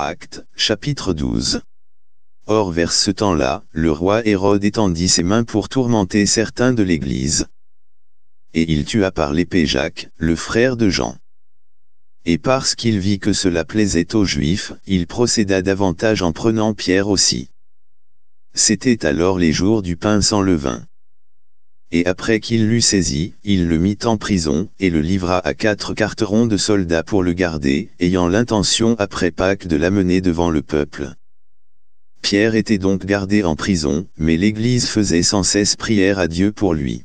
Acte, chapitre 12. Or vers ce temps-là, le roi Hérode étendit ses mains pour tourmenter certains de l'Église. Et il tua par l'épée Jacques, le frère de Jean. Et parce qu'il vit que cela plaisait aux Juifs, il procéda davantage en prenant Pierre aussi. C'était alors les jours du pain sans levain et après qu'il l'eut saisi, il le mit en prison, et le livra à quatre carterons de soldats pour le garder, ayant l'intention après Pâques de l'amener devant le peuple. Pierre était donc gardé en prison, mais l'Église faisait sans cesse prière à Dieu pour lui.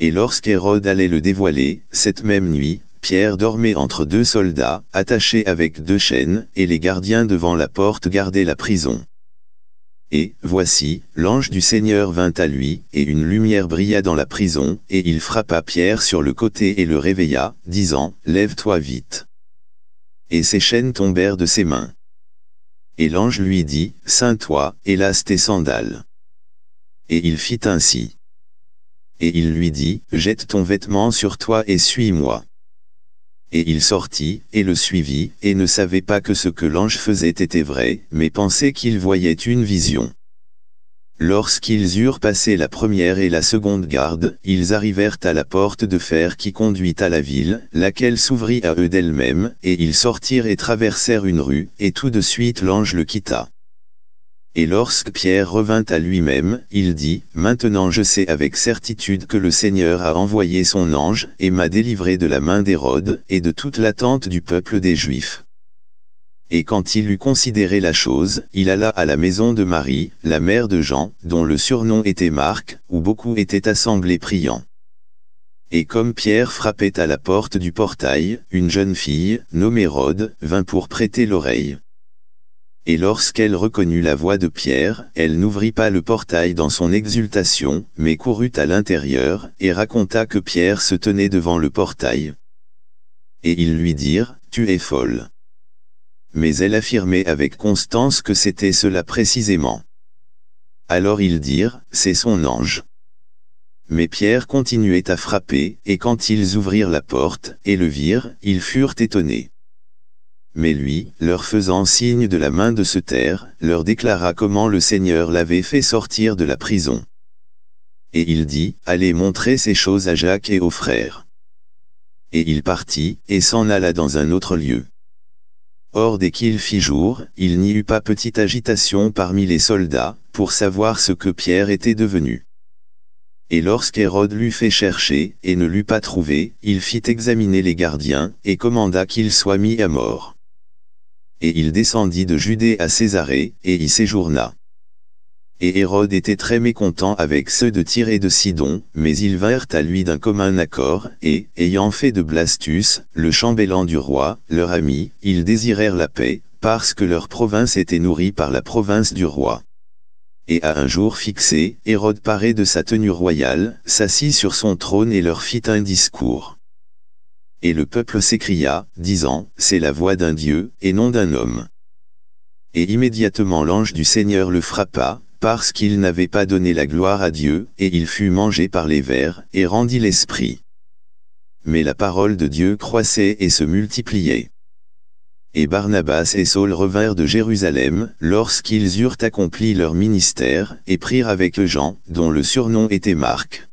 Et lorsqu'Hérode allait le dévoiler, cette même nuit, Pierre dormait entre deux soldats, attachés avec deux chaînes, et les gardiens devant la porte gardaient la prison. Et, voici, l'ange du Seigneur vint à lui, et une lumière brilla dans la prison, et il frappa Pierre sur le côté et le réveilla, disant, « Lève-toi vite !» Et ses chaînes tombèrent de ses mains. Et l'ange lui dit, saint Sains-toi, hélas tes sandales. » Et il fit ainsi. Et il lui dit, « Jette ton vêtement sur toi et suis-moi. » Et il sortit, et le suivit, et ne savait pas que ce que l'ange faisait était vrai, mais pensait qu'il voyait une vision. Lorsqu'ils eurent passé la première et la seconde garde, ils arrivèrent à la porte de fer qui conduit à la ville, laquelle s'ouvrit à eux d'elle-même, et ils sortirent et traversèrent une rue, et tout de suite l'ange le quitta. Et lorsque Pierre revint à lui-même, il dit, Maintenant je sais avec certitude que le Seigneur a envoyé son ange, et m'a délivré de la main d'Hérode, et de toute l'attente du peuple des Juifs. Et quand il eut considéré la chose, il alla à la maison de Marie, la mère de Jean, dont le surnom était Marc, où beaucoup étaient assemblés priant. Et comme Pierre frappait à la porte du portail, une jeune fille, nommée Rode, vint pour prêter l'oreille et lorsqu'elle reconnut la voix de Pierre, elle n'ouvrit pas le portail dans son exultation, mais courut à l'intérieur, et raconta que Pierre se tenait devant le portail. Et ils lui dirent, « Tu es folle !» Mais elle affirmait avec constance que c'était cela précisément. Alors ils dirent, « C'est son ange !» Mais Pierre continuait à frapper, et quand ils ouvrirent la porte, et le virent, ils furent étonnés. Mais lui, leur faisant signe de la main de se taire, leur déclara comment le Seigneur l'avait fait sortir de la prison. Et il dit, Allez montrer ces choses à Jacques et aux frères. Et il partit, et s'en alla dans un autre lieu. Or dès qu'il fit jour, il n'y eut pas petite agitation parmi les soldats, pour savoir ce que Pierre était devenu. Et lorsqu'Hérode l'eut fait chercher, et ne l'eut pas trouvé, il fit examiner les gardiens, et commanda qu'il soit mis à mort et il descendit de Judée à Césarée, et y séjourna. Et Hérode était très mécontent avec ceux de Tyr et de Sidon, mais ils vinrent à lui d'un commun accord, et, ayant fait de Blastus, le chambellan du roi, leur ami, ils désirèrent la paix, parce que leur province était nourrie par la province du roi. Et à un jour fixé, Hérode paré de sa tenue royale, s'assit sur son trône et leur fit un discours. Et le peuple s'écria, disant, C'est la voix d'un Dieu, et non d'un homme. Et immédiatement l'ange du Seigneur le frappa, parce qu'il n'avait pas donné la gloire à Dieu, et il fut mangé par les vers, et rendit l'esprit. Mais la parole de Dieu croissait et se multipliait. Et Barnabas et Saul revinrent de Jérusalem, lorsqu'ils eurent accompli leur ministère, et prirent avec eux Jean, dont le surnom était Marc.